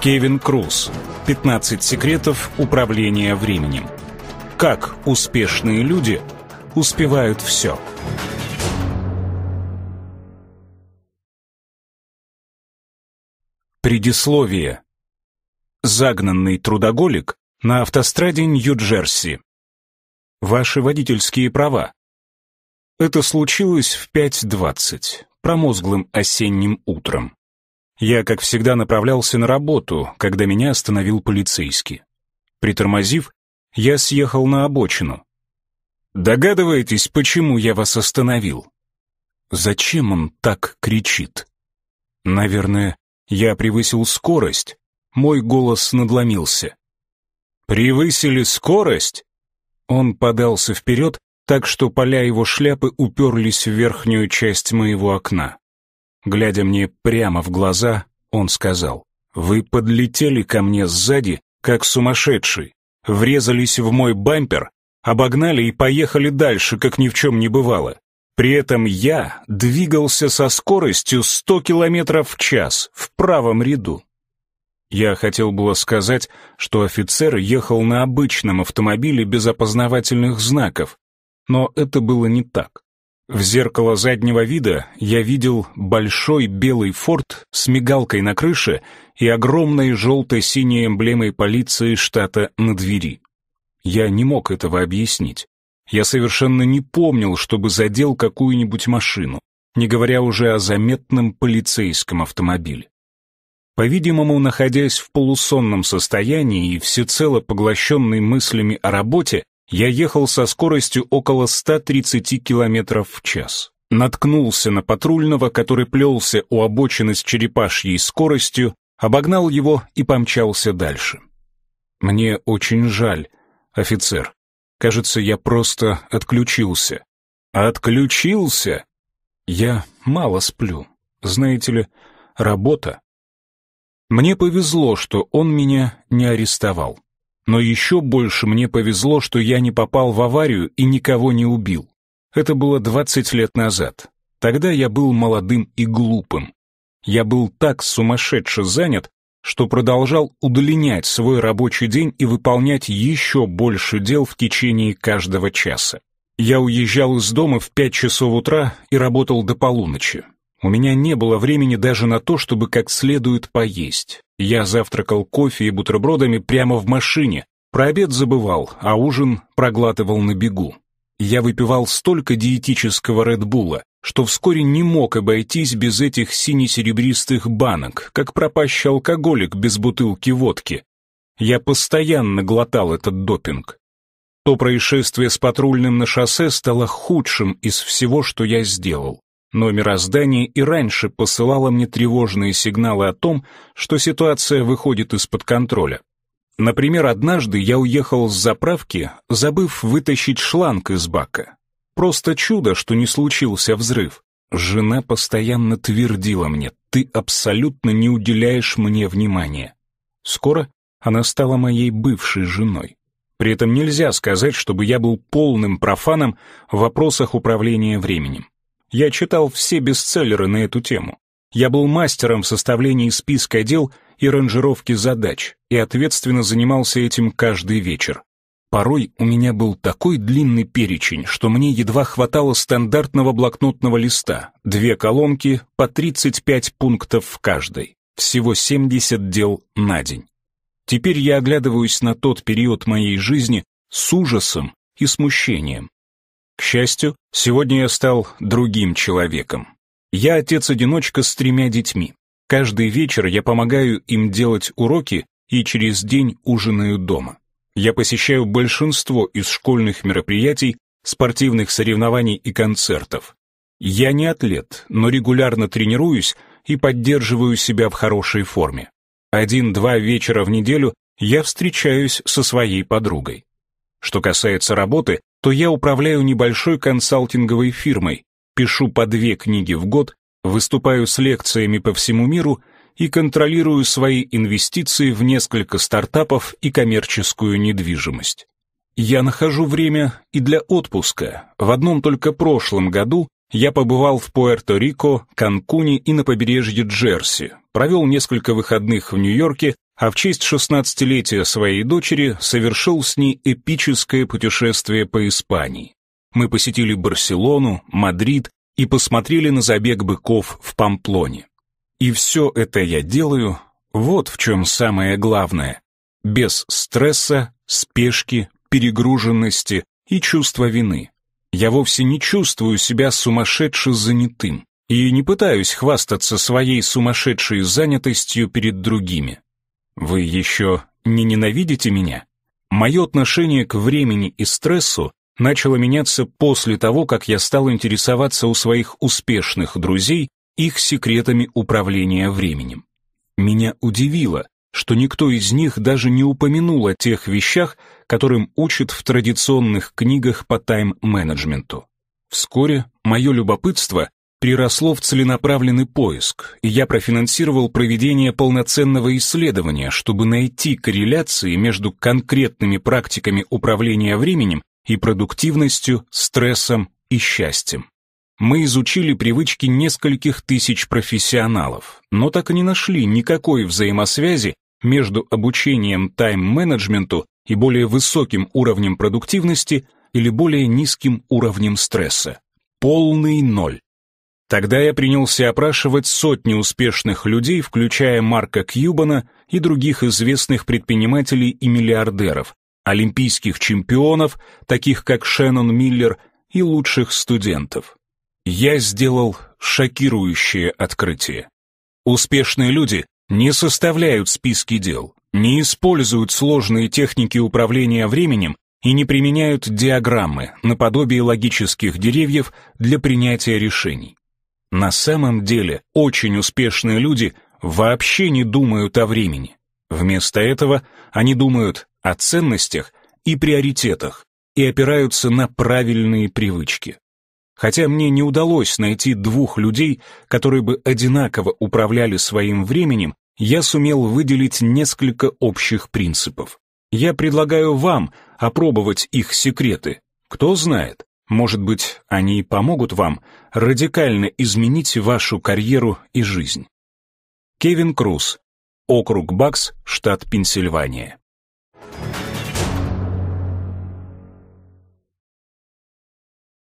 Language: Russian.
Кевин Круз. 15 секретов управления временем. Как успешные люди успевают все. Предисловие. Загнанный трудоголик на автостраде Нью-Джерси. Ваши водительские права. Это случилось в 5.20, промозглым осенним утром. Я, как всегда, направлялся на работу, когда меня остановил полицейский. Притормозив, я съехал на обочину. «Догадываетесь, почему я вас остановил?» «Зачем он так кричит?» «Наверное, я превысил скорость». Мой голос надломился. «Превысили скорость?» Он подался вперед, так что поля его шляпы уперлись в верхнюю часть моего окна. Глядя мне прямо в глаза, он сказал, «Вы подлетели ко мне сзади, как сумасшедший, врезались в мой бампер, обогнали и поехали дальше, как ни в чем не бывало. При этом я двигался со скоростью 100 километров в час в правом ряду». Я хотел было сказать, что офицер ехал на обычном автомобиле без опознавательных знаков, но это было не так. В зеркало заднего вида я видел большой белый форт с мигалкой на крыше и огромной желто-синей эмблемой полиции штата на двери. Я не мог этого объяснить. Я совершенно не помнил, чтобы задел какую-нибудь машину, не говоря уже о заметном полицейском автомобиле. По-видимому, находясь в полусонном состоянии и всецело поглощенный мыслями о работе, я ехал со скоростью около 130 км в час. Наткнулся на патрульного, который плелся у обочины с черепашьей скоростью, обогнал его и помчался дальше. «Мне очень жаль, офицер. Кажется, я просто отключился». «Отключился?» «Я мало сплю. Знаете ли, работа». Мне повезло, что он меня не арестовал. Но еще больше мне повезло, что я не попал в аварию и никого не убил. Это было 20 лет назад. Тогда я был молодым и глупым. Я был так сумасшедше занят, что продолжал удлинять свой рабочий день и выполнять еще больше дел в течение каждого часа. Я уезжал из дома в 5 часов утра и работал до полуночи. У меня не было времени даже на то, чтобы как следует поесть. Я завтракал кофе и бутербродами прямо в машине. Про обед забывал, а ужин проглатывал на бегу. Я выпивал столько диетического редбула, что вскоре не мог обойтись без этих сине-серебристых банок, как пропащий алкоголик без бутылки водки. Я постоянно глотал этот допинг. То происшествие с патрульным на шоссе стало худшим из всего, что я сделал. Но мироздание и раньше посылало мне тревожные сигналы о том, что ситуация выходит из-под контроля. Например, однажды я уехал с заправки, забыв вытащить шланг из бака. Просто чудо, что не случился взрыв. Жена постоянно твердила мне, ты абсолютно не уделяешь мне внимания. Скоро она стала моей бывшей женой. При этом нельзя сказать, чтобы я был полным профаном в вопросах управления временем. Я читал все бестселлеры на эту тему. Я был мастером в составлении списка дел и ранжировки задач и ответственно занимался этим каждый вечер. Порой у меня был такой длинный перечень, что мне едва хватало стандартного блокнотного листа, две колонки по 35 пунктов в каждой, всего 70 дел на день. Теперь я оглядываюсь на тот период моей жизни с ужасом и смущением. К счастью, сегодня я стал другим человеком. Я отец-одиночка с тремя детьми. Каждый вечер я помогаю им делать уроки и через день ужинаю дома. Я посещаю большинство из школьных мероприятий, спортивных соревнований и концертов. Я не атлет, но регулярно тренируюсь и поддерживаю себя в хорошей форме. Один-два вечера в неделю я встречаюсь со своей подругой. Что касается работы, то я управляю небольшой консалтинговой фирмой, пишу по две книги в год, выступаю с лекциями по всему миру и контролирую свои инвестиции в несколько стартапов и коммерческую недвижимость. Я нахожу время и для отпуска. В одном только прошлом году я побывал в Пуэрто-Рико, Канкуне и на побережье Джерси, провел несколько выходных в Нью-Йорке, а в честь шестнадцатилетия своей дочери совершил с ней эпическое путешествие по Испании. Мы посетили Барселону, Мадрид и посмотрели на забег быков в Памплоне. И все это я делаю, вот в чем самое главное, без стресса, спешки, перегруженности и чувства вины. Я вовсе не чувствую себя сумасшедше занятым и не пытаюсь хвастаться своей сумасшедшей занятостью перед другими. Вы еще не ненавидите меня? Мое отношение к времени и стрессу начало меняться после того, как я стал интересоваться у своих успешных друзей их секретами управления временем. Меня удивило, что никто из них даже не упомянул о тех вещах, которым учат в традиционных книгах по тайм-менеджменту. Вскоре мое любопытство переросло в целенаправленный поиск, и я профинансировал проведение полноценного исследования, чтобы найти корреляции между конкретными практиками управления временем и продуктивностью, стрессом и счастьем. Мы изучили привычки нескольких тысяч профессионалов, но так и не нашли никакой взаимосвязи между обучением тайм-менеджменту и более высоким уровнем продуктивности или более низким уровнем стресса. Полный ноль. Тогда я принялся опрашивать сотни успешных людей, включая Марка Кьюбана и других известных предпринимателей и миллиардеров, олимпийских чемпионов, таких как Шеннон Миллер, и лучших студентов. Я сделал шокирующее открытие. Успешные люди не составляют списки дел, не используют сложные техники управления временем и не применяют диаграммы наподобие логических деревьев для принятия решений. На самом деле, очень успешные люди вообще не думают о времени. Вместо этого они думают о ценностях и приоритетах и опираются на правильные привычки. Хотя мне не удалось найти двух людей, которые бы одинаково управляли своим временем, я сумел выделить несколько общих принципов. Я предлагаю вам опробовать их секреты. Кто знает, может быть, они помогут вам радикально изменить вашу карьеру и жизнь. Кевин Круз. Округ Бакс, штат Пенсильвания.